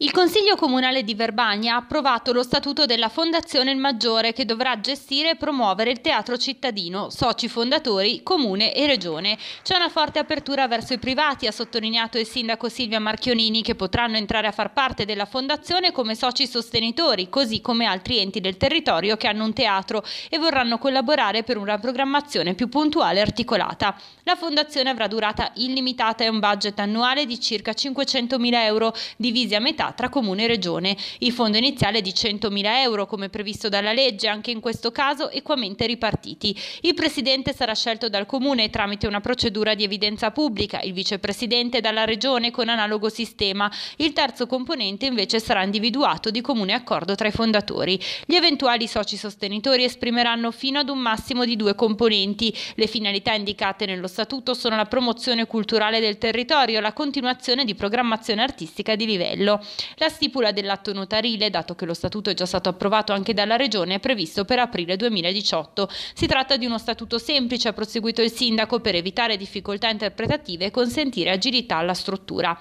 Il Consiglio Comunale di Verbagna ha approvato lo statuto della Fondazione Il Maggiore che dovrà gestire e promuovere il teatro cittadino, soci fondatori, comune e regione. C'è una forte apertura verso i privati, ha sottolineato il sindaco Silvia Marchionini, che potranno entrare a far parte della fondazione come soci sostenitori, così come altri enti del territorio che hanno un teatro e vorranno collaborare per una programmazione più puntuale e articolata. La fondazione avrà durata illimitata e un budget annuale di circa 500.000 euro, divisi a metà parità tra comune e regione. Il fondo iniziale è di 100.000 euro, come previsto dalla legge, anche in questo caso equamente ripartiti. Il presidente sarà scelto dal comune tramite una procedura di evidenza pubblica, il vicepresidente dalla regione con analogo sistema. Il terzo componente invece sarà individuato di comune accordo tra i fondatori. Gli eventuali soci sostenitori esprimeranno fino ad un massimo di due componenti. Le finalità indicate nello statuto sono la promozione culturale del territorio, la continuazione di programmazione artistica di livello. La stipula dell'atto notarile, dato che lo statuto è già stato approvato anche dalla Regione, è previsto per aprile 2018. Si tratta di uno statuto semplice, ha proseguito il sindaco, per evitare difficoltà interpretative e consentire agilità alla struttura.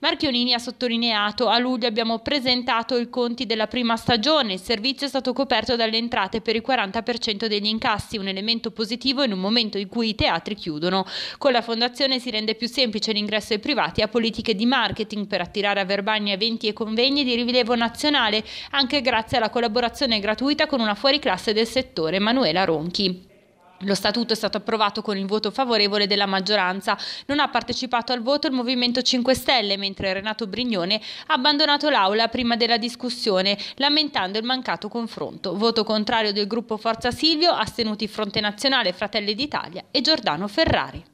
Marchionini ha sottolineato a luglio abbiamo presentato i conti della prima stagione, il servizio è stato coperto dalle entrate per il 40% degli incassi, un elemento positivo in un momento in cui i teatri chiudono. Con la fondazione si rende più semplice l'ingresso ai privati a politiche di marketing per attirare a Verbagna eventi eventi e convegni di rilievo nazionale, anche grazie alla collaborazione gratuita con una fuoriclasse del settore, Manuela Ronchi. Lo statuto è stato approvato con il voto favorevole della maggioranza. Non ha partecipato al voto il Movimento 5 Stelle, mentre Renato Brignone ha abbandonato l'aula prima della discussione, lamentando il mancato confronto. Voto contrario del gruppo Forza Silvio, astenuti Fronte Nazionale, Fratelli d'Italia e Giordano Ferrari.